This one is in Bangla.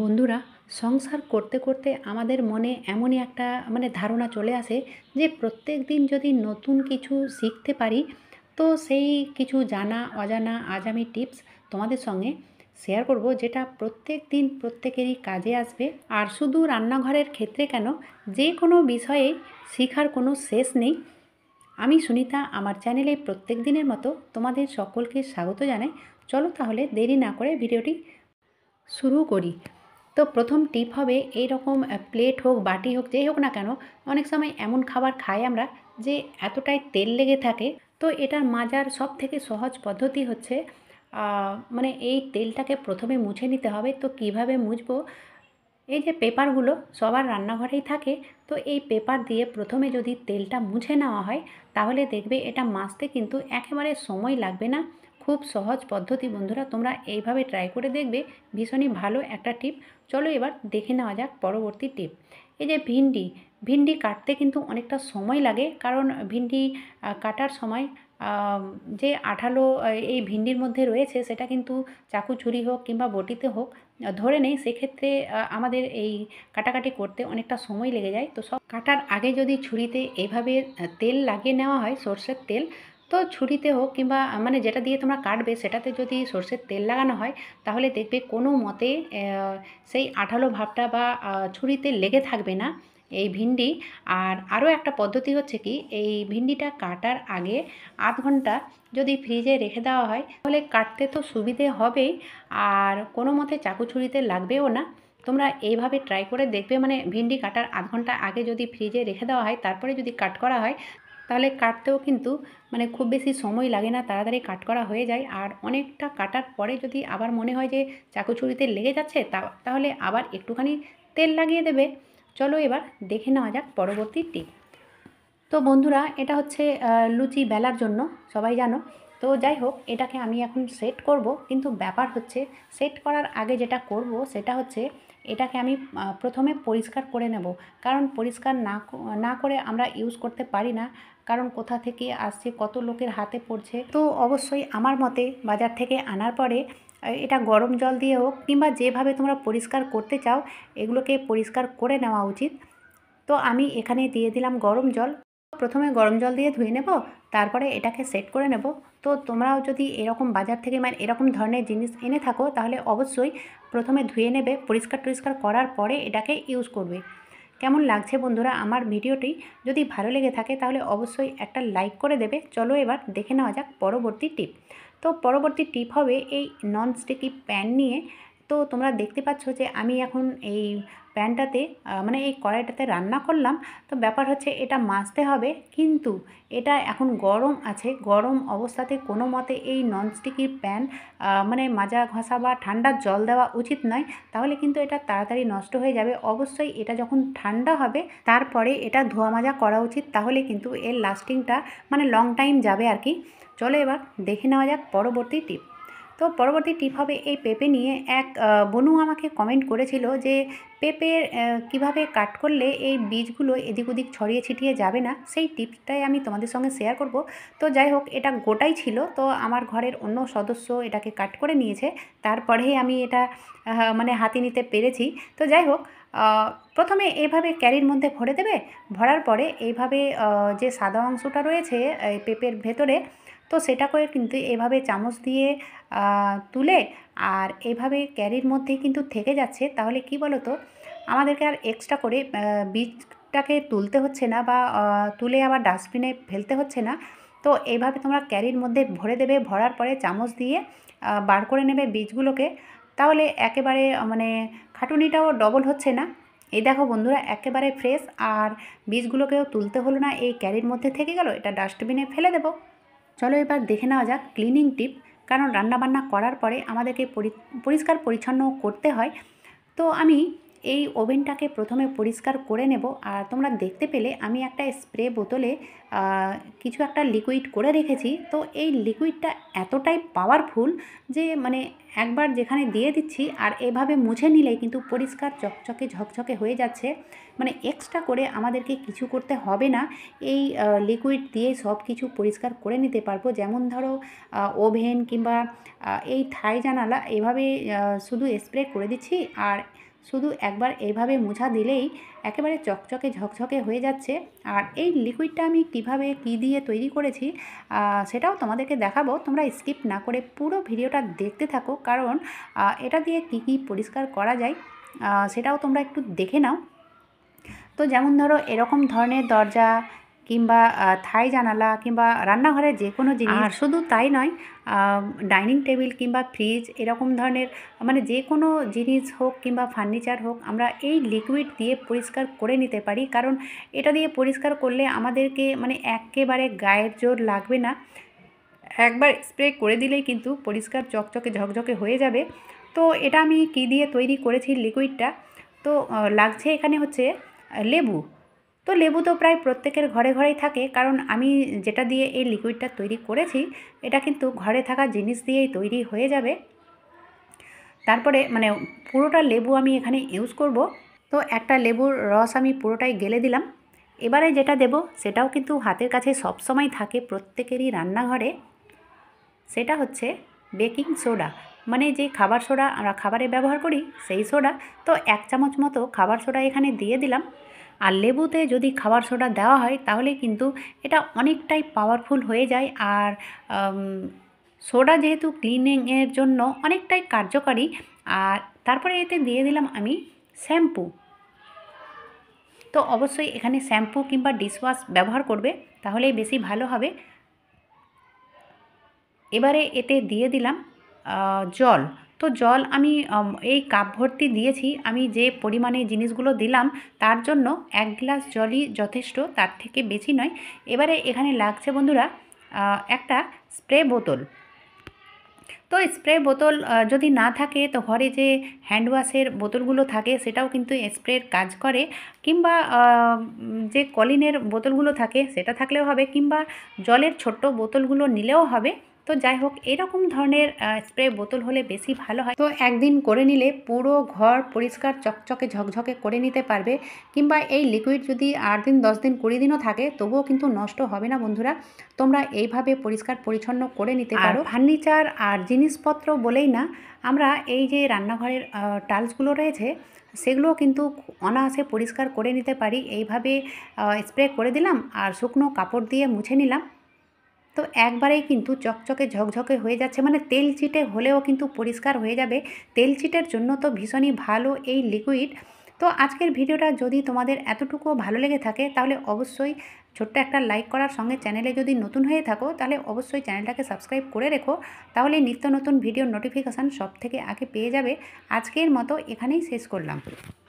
বন্ধুরা সংসার করতে করতে আমাদের মনে এমনই একটা মানে ধারণা চলে আসে যে প্রত্যেক দিন যদি নতুন কিছু শিখতে পারি তো সেই কিছু জানা অজানা আজ আমি টিপস তোমাদের সঙ্গে শেয়ার করব যেটা প্রত্যেক দিন প্রত্যেকেরই কাজে আসবে আর শুধু রান্নাঘরের ক্ষেত্রে কেন যে কোনো বিষয়ে শেখার কোনো শেষ নেই আমি সুনিতা আমার চ্যানেলে প্রত্যেক দিনের মতো তোমাদের সকলকে স্বাগত জানাই চলো তাহলে দেরি না করে ভিডিওটি শুরু করি তো প্রথম টিপ হবে এই রকম প্লেট হোক বাটি হোক যেই হোক না কেন অনেক সময় এমন খাবার খাই আমরা যে এতটাই তেল লেগে থাকে তো এটার মাজার সব থেকে সহজ পদ্ধতি হচ্ছে মানে এই তেলটাকে প্রথমে মুছে নিতে হবে তো কিভাবে মুছবো এই যে পেপারগুলো সবার রান্নাঘরেই থাকে তো এই পেপার দিয়ে প্রথমে যদি তেলটা মুছে নেওয়া হয় তাহলে দেখবে এটা মাজতে কিন্তু একেবারে সময় লাগবে না খুব সহজ পদ্ধতি বন্ধুরা তোমরা এইভাবে ট্রাই করে দেখবে ভীষণই ভালো একটা টিপ চলো এবার দেখে নেওয়া যাক পরবর্তী টিপ এই যে ভিন্ডি ভিন্ডি কাটতে কিন্তু অনেকটা সময় লাগে কারণ ভিন্ডি কাটার সময় যে আঠালো এই ভিন্ডির মধ্যে রয়েছে সেটা কিন্তু চাকু ছুরি হোক কিংবা বটিতে হোক ধরে নেই সেক্ষেত্রে আমাদের এই কাটাকাটি করতে অনেকটা সময় লেগে যায় তো সব কাটার আগে যদি ছুরিতে এইভাবে তেল লাগিয়ে নেওয়া হয় সর্ষের তেল তো ছুরিতে হোক কিংবা মানে যেটা দিয়ে তোমরা কাটবে সেটাতে যদি সর্ষের তেল লাগানো হয় তাহলে দেখবে কোনো মতে সেই আঠালো ভাবটা বা ছুরিতে লেগে থাকবে না এই ভিন্ডি আর আরও একটা পদ্ধতি হচ্ছে কি এই ভিন্ডিটা কাটার আগে আধ ঘন্টা যদি ফ্রিজে রেখে দেওয়া হয় তাহলে কাটতে তো সুবিধে হবেই আর কোনো মতে চাকু ছুরিতে লাগবেও না তোমরা এইভাবে ট্রাই করে দেখবে মানে ভিন্ডি কাটার আধ ঘন্টা আগে যদি ফ্রিজে রেখে দেওয়া হয় তারপরে যদি কাট করা হয় তাহলে কাটতেও কিন্তু মানে খুব বেশি সময় লাগে না তাড়াতাড়ি কাট করা হয়ে যায় আর অনেকটা কাটার পরে যদি আবার মনে হয় যে চাকু ছুরিতে লেগে যাচ্ছে তা তাহলে আবার একটুখানি তেল লাগিয়ে দেবে চলো এবার দেখে নেওয়া যাক পরবর্তী টিপ তো বন্ধুরা এটা হচ্ছে লুচি বেলার জন্য সবাই জানো তো যাই হোক এটাকে আমি এখন সেট করব কিন্তু ব্যাপার হচ্ছে সেট করার আগে যেটা করব সেটা হচ্ছে এটাকে আমি প্রথমে পরিষ্কার করে নেব কারণ পরিষ্কার না না করে আমরা ইউজ করতে পারি না কারণ কোথা থেকে আসছে কত লোকের হাতে পড়ছে তো অবশ্যই আমার মতে বাজার থেকে আনার পরে এটা গরম জল দিয়ে হোক কিংবা যেভাবে তোমরা পরিষ্কার করতে চাও এগুলোকে পরিষ্কার করে নেওয়া উচিত তো আমি এখানে দিয়ে দিলাম গরম জল প্রথমে গরম জল দিয়ে ধুয়ে নেব তারপরে এটাকে সেট করে নেব তো তোমরাও যদি এরকম বাজার থেকে মানে এরকম ধরনের জিনিস এনে থাকো তাহলে অবশ্যই প্রথমে ধুয়ে নেবে পরিষ্কার টরিষ্কার করার পরে এটাকে ইউজ করবে কেমন লাগছে বন্ধুরা আমার ভিডিওটি যদি ভালো লেগে থাকে তাহলে অবশ্যই একটা লাইক করে দেবে চলো এবার দেখে নেওয়া যাক পরবর্তী টিপ তো পরবর্তী টিপ হবে এই ননস্টিকি প্যান নিয়ে তো তোমরা দেখতে পাচ্ছ যে আমি এখন এই প্যানটাতে মানে এই কড়াইটাতে রান্না করলাম তো ব্যাপার হচ্ছে এটা মাজতে হবে কিন্তু এটা এখন গরম আছে গরম অবস্থাতে কোনো মতে এই ননস্টিকির প্যান মানে মাজা ঘষা বা ঠান্ডা জল দেওয়া উচিত নয় তাহলে কিন্তু এটা তাড়াতাড়ি নষ্ট হয়ে যাবে অবশ্যই এটা যখন ঠান্ডা হবে তারপরে এটা ধোয়া মাজা করা উচিত তাহলে কিন্তু এর লাস্টিংটা মানে লং টাইম যাবে আর কি চলো এবার দেখে নেওয়া যাক পরবর্তী টিপ তো পরবর্তী টিপ হবে এই পেঁপে নিয়ে এক বনু আমাকে কমেন্ট করেছিল যে পেঁপের কিভাবে কাট করলে এই বীজগুলো এদিক ওদিক ছড়িয়ে ছিটিয়ে যাবে না সেই টিপসটাই আমি তোমাদের সঙ্গে শেয়ার করব তো যাই হোক এটা গোটাই ছিল তো আমার ঘরের অন্য সদস্য এটাকে কাট করে নিয়েছে তারপরেই আমি এটা মানে হাতে নিতে পেরেছি তো যাই হোক প্রথমে এভাবে ক্যারির মধ্যে ভরে দেবে ভরার পরে এইভাবে যে সাদা অংশটা রয়েছে পেঁপের ভেতরে তো সেটা করে কিন্তু এভাবে চামচ দিয়ে তুলে আর এভাবে ক্যারির মধ্যে কিন্তু থেকে যাচ্ছে তাহলে কি বলো তো আমাদেরকে আর এক্সট্রা করে বীজটাকে তুলতে হচ্ছে না বা তুলে আবার ডাস্টবিনে ফেলতে হচ্ছে না তো এভাবে তোমরা ক্যারির মধ্যে ভরে দেবে ভরার পরে চামচ দিয়ে বার করে নেবে বীজগুলোকে তাহলে একেবারে মানে খাটুনিটাও ডবল হচ্ছে না এই দেখো বন্ধুরা একেবারে ফ্রেশ আর বীজগুলোকেও তুলতে হলো না এই ক্যারির মধ্যে থেকে গেল এটা ডাস্টবিনে ফেলে দেবো চলো এবার দেখে নেওয়া যাক ক্লিনিং টিপ কারণ রান্নাবান্না করার পরে আমাদেরকে পরিষ্কার পরিচ্ছন্ন করতে হয় তো আমি এই ওভেনটাকে প্রথমে পরিষ্কার করে নেব আর তোমরা দেখতে পেলে আমি একটা স্প্রে বোতলে কিছু একটা লিকুইড করে রেখেছি তো এই লিকুইডটা এতটাই পাওয়ারফুল যে মানে একবার যেখানে দিয়ে দিচ্ছি আর এভাবে মুছে নিলেই কিন্তু পরিষ্কার চকচকে ঝকঝকে হয়ে যাচ্ছে মানে এক্সট্রা করে আমাদেরকে কিছু করতে হবে না এই লিকুইড দিয়ে সব কিছু পরিষ্কার করে নিতে পারবো যেমন ধরো ওভেন কিংবা এই থাই জানালা এভাবে শুধু স্প্রে করে দিচ্ছি আর শুধু একবার এইভাবে মোছা দিলেই একেবারে চকচকে ঝকঝকে হয়ে যাচ্ছে আর এই লিকুইডটা আমি কিভাবে কি দিয়ে তৈরি করেছি সেটাও তোমাদেরকে দেখাবো তোমরা স্কিপ না করে পুরো ভিডিওটা দেখতে থাকো কারণ এটা দিয়ে কি কি পরিষ্কার করা যায় সেটাও তোমরা একটু দেখে নাও তো যেমন ধরো এরকম ধরনের দরজা কিংবা থাই জানালা কিংবা রান্নাঘরে যে কোনো জিনিস আর শুধু তাই নয় ডাইনিং টেবিল কিংবা ফ্রিজ এরকম ধরনের মানে যে কোনো জিনিস হোক কিংবা ফার্নিচার হোক আমরা এই লিকুইড দিয়ে পরিষ্কার করে নিতে পারি কারণ এটা দিয়ে পরিষ্কার করলে আমাদেরকে মানে একেবারে গায়ের জোর লাগবে না একবার স্প্রে করে দিলেই কিন্তু পরিষ্কার চকচকে ঝকঝকে হয়ে যাবে তো এটা আমি কি দিয়ে তৈরি করেছি লিকুইডটা তো লাগছে এখানে হচ্ছে লেবু তো লেবু তো প্রায় প্রত্যেকের ঘরে ঘরেই থাকে কারণ আমি যেটা দিয়ে এই লিকুইডটা তৈরি করেছি এটা কিন্তু ঘরে থাকা জিনিস দিয়েই তৈরি হয়ে যাবে তারপরে মানে পুরোটা লেবু আমি এখানে ইউজ করব তো একটা লেবুর রস আমি পুরোটাই গেলে দিলাম এবারে যেটা দেব সেটাও কিন্তু হাতের কাছে সবসময় থাকে প্রত্যেকেরই রান্নাঘরে সেটা হচ্ছে বেকিং সোডা মানে যে খাবার সোডা আমরা খাবারে ব্যবহার করি সেই সোডা তো এক চামচ মতো খাবার সোডা এখানে দিয়ে দিলাম আর লেবুতে যদি খাবার সোডা দেওয়া হয় তাহলে কিন্তু এটা অনেকটাই পাওয়ারফুল হয়ে যায় আর সোডা যেহেতু ক্লিনিংয়ের জন্য অনেকটাই কার্যকারী আর তারপরে এতে দিয়ে দিলাম আমি শ্যাম্পু তো অবশ্যই এখানে শ্যাম্পু কিংবা ডিশওয়াশ ব্যবহার করবে তাহলেই বেশি ভালো হবে এবারে এতে দিয়ে দিলাম জল তো জল আমি এই কাপ ভর্তি দিয়েছি আমি যে পরিমাণে জিনিসগুলো দিলাম তার জন্য এক গ্লাস জলই যথেষ্ট তার থেকে বেশি নয় এবারে এখানে লাগছে বন্ধুরা একটা স্প্রে বোতল তো স্প্রে বোতল যদি না থাকে তো ঘরে যে হ্যান্ড ওয়াশের বোতলগুলো থাকে সেটাও কিন্তু স্প্রের কাজ করে কিংবা যে কলিনের বোতলগুলো থাকে সেটা থাকলেও হবে কিংবা জলের ছোট্ট বোতলগুলো নিলেও হবে তো যাই হোক এরকম ধরনের স্প্রে বোতল হলে বেশি ভালো হয় তো একদিন করে নিলে পুরো ঘর পরিষ্কার চকচকে ঝকঝকে করে নিতে পারবে কিংবা এই লিকুইড যদি আট দিন দশ দিন কুড়ি দিনও থাকে তবুও কিন্তু নষ্ট হবে না বন্ধুরা তোমরা এইভাবে পরিষ্কার পরিচ্ছন্ন করে নিতে পারো ফার্নিচার আর জিনিসপত্র বলেই না আমরা এই যে রান্নাঘরের টালসগুলো রয়েছে সেগুলো কিন্তু অনায়াসে পরিষ্কার করে নিতে পারি এইভাবে স্প্রে করে দিলাম আর শুকনো কাপড় দিয়ে মুছে নিলাম তো একবারেই কিন্তু চকচকে ঝকঝকে হয়ে যাচ্ছে মানে তেল চিটে হলেও কিন্তু পরিষ্কার হয়ে যাবে তেল চিটের জন্য তো ভীষণই ভালো এই লিকুইড তো আজকের ভিডিওটা যদি তোমাদের এতটুকু ভালো লেগে থাকে তাহলে অবশ্যই ছোট্ট একটা লাইক করার সঙ্গে চ্যানেলে যদি নতুন হয়ে থাকো তাহলে অবশ্যই চ্যানেলটাকে সাবস্ক্রাইব করে রেখো তাহলে নিত্য নতুন ভিডিও নোটিফিকেশান সব থেকে আগে পেয়ে যাবে আজকের মতো এখানেই শেষ করলাম